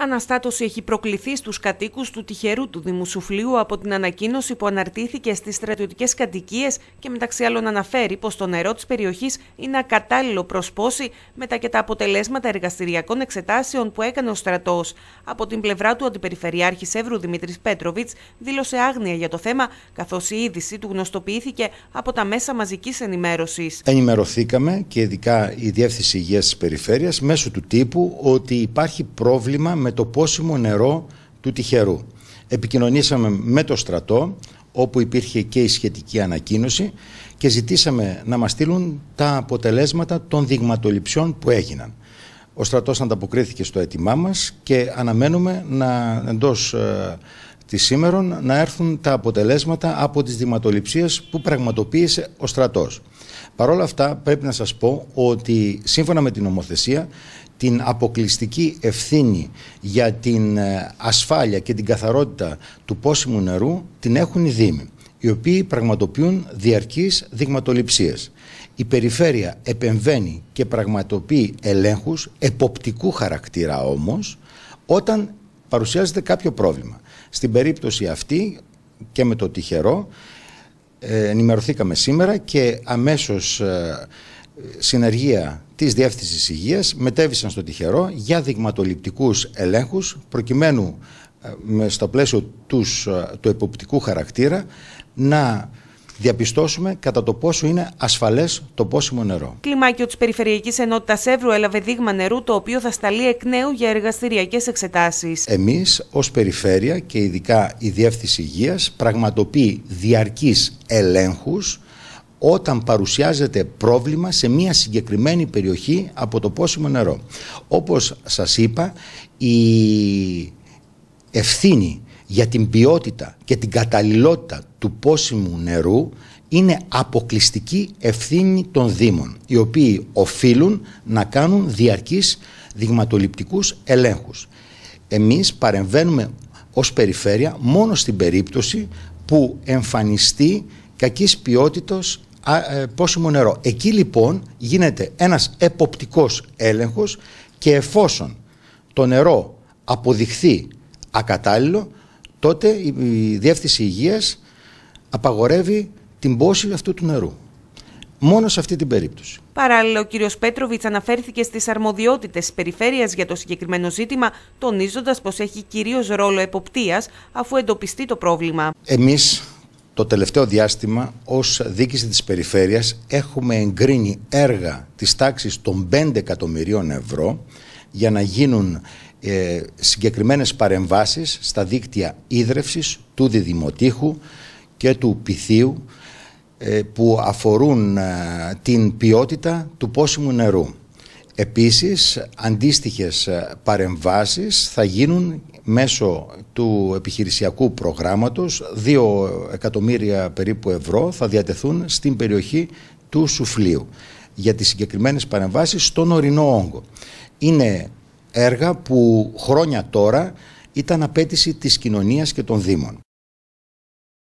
Αναστάτωση έχει προκληθεί στους κατοίκους του τυχερού του Δημοσουφλίου από την ανακοίνωση που αναρτήθηκε στις στρατιωτικές κατοικίες και μεταξύ άλλων αναφέρει πως το νερό της περιοχής είναι ακατάλληλο προς πόση μετά και τα αποτελέσματα εργαστηριακών εξετάσεων που έκανε ο στρατός. Από την πλευρά του ο Αντιπεριφερειάρχης Εύρου Δημήτρης Πέτροβιτς δήλωσε άγνοια για το θέμα καθώς η είδηση του γνωστοποιήθηκε από τα μέσα μαζικής ενημέρωσης. Ενημερωθήκαμε και ειδικά η Διεύθυνση υγείας της Περιφέρειας μέσω του τύπου ότι υπάρχει πρόβλημα με το πόσιμο νερό του τυχερού. Επικοινωνήσαμε με το στρατό, όπου υπήρχε και η σχετική ανακοίνωση και ζητήσαμε να μας στείλουν τα αποτελέσματα των δειγματοληψιών που έγιναν. Ο στρατός ανταποκρίθηκε στο αίτημά μας και αναμένουμε να εντός ε, της σήμερα να έρθουν τα αποτελέσματα από τις δηματοληψίες που πραγματοποίησε ο στρατός. Παρ' όλα αυτά πρέπει να σας πω ότι σύμφωνα με την νομοθεσία την αποκλειστική ευθύνη για την ε, ασφάλεια και την καθαρότητα του πόσιμου νερού την έχουν οι Δήμοι, οι οποίοι πραγματοποιούν διαρκείς δειγματοληψίες. Η περιφέρεια επεμβαίνει και πραγματοποιεί ελέγχους εποπτικού χαρακτήρα όμως όταν παρουσιάζεται κάποιο πρόβλημα. Στην περίπτωση αυτή και με το τυχερό ε, ενημερωθήκαμε σήμερα και αμέσως ε, συνεργεία της Διεύθυνσης Υγείας μετέβησαν στο τυχερό για δειγματοληπτικούς ελέγχους προκειμένου ε, στο πλαίσιο τους, του εποπτικού χαρακτήρα να διαπιστώσουμε κατά το πόσο είναι ασφαλές το πόσιμο νερό. Κλιμάκιο της Περιφερειακής Ενότητας Εύρου έλαβε δείγμα νερού, το οποίο θα σταλεί εκ νέου για εργαστηριακές εξετάσεις. Εμείς, ως Περιφέρεια και ειδικά η Διεύθυνση Υγείας, πραγματοποιεί διαρκείς ελέγχους όταν παρουσιάζεται πρόβλημα σε μια συγκεκριμένη περιοχή από το πόσιμο νερό. Όπως σας είπα, η ευθύνη για την ποιότητα και την καταλληλότητα του πόσιμου νερού είναι αποκλειστική ευθύνη των Δήμων, οι οποίοι οφείλουν να κάνουν διαρκείς δειγματοληπτικούς ελέγχους. Εμείς παρεμβαίνουμε ως περιφέρεια μόνο στην περίπτωση που εμφανιστεί κακής ποιότητος ε, πόσιμο νερό. Εκεί λοιπόν γίνεται ένας εποπτικός έλεγχος και εφόσον το νερό αποδειχθεί ακατάλληλο τότε η Διεύθυνση Υγείας απαγορεύει την πόση αυτού του νερού. Μόνο σε αυτή την περίπτωση. Παράλληλα, ο κύριος Πέτροβιτ αναφέρθηκε στις αρμοδιότητες τη περιφέρειας για το συγκεκριμένο ζήτημα, τονίζοντας πως έχει κυρίως ρόλο εποπτείας, αφού εντοπιστεί το πρόβλημα. Εμείς το τελευταίο διάστημα ως δίκηση της περιφέρειας έχουμε εγκρίνει έργα της τάξης των 5 εκατομμυρίων ευρώ για να γίνουν ε, συγκεκριμένες παρεμβάσεις στα δίκτυα ίδρευσης του διδημοτήχου και του πυθίου ε, που αφορούν ε, την ποιότητα του πόσιμου νερού. Επίσης, αντίστοιχες ε, παρεμβάσεις θα γίνουν μέσω του επιχειρησιακού προγράμματος 2 εκατομμύρια περίπου ευρώ θα διατεθούν στην περιοχή του Σουφλίου για τις συγκεκριμένες παρεμβάσεις στον ορεινό όγκο. Είναι έργα που χρόνια τώρα ήταν απέτηση της κοινωνίας και των Δήμων.